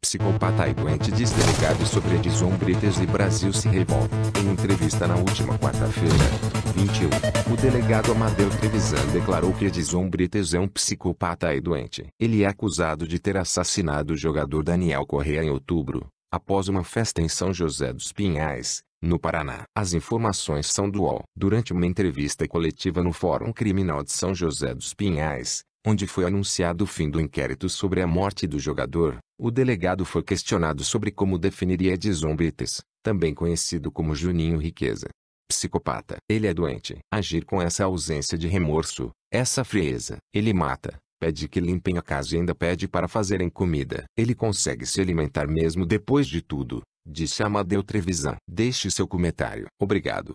Psicopata e doente diz delegado sobre Edison Brites e Brasil se revolta. Em entrevista na última quarta-feira, 21, o delegado Amadeu Trevisan declarou que Edison Brites é um psicopata e doente. Ele é acusado de ter assassinado o jogador Daniel Correa em outubro, após uma festa em São José dos Pinhais, no Paraná. As informações são do UOL. Durante uma entrevista coletiva no Fórum Criminal de São José dos Pinhais, onde foi anunciado o fim do inquérito sobre a morte do jogador, o delegado foi questionado sobre como definiria Edson Brites, também conhecido como Juninho Riqueza. Psicopata. Ele é doente. Agir com essa ausência de remorso, essa frieza. Ele mata, pede que limpem a casa e ainda pede para fazerem comida. Ele consegue se alimentar mesmo depois de tudo, disse Amadeu Trevisan. Deixe seu comentário. Obrigado.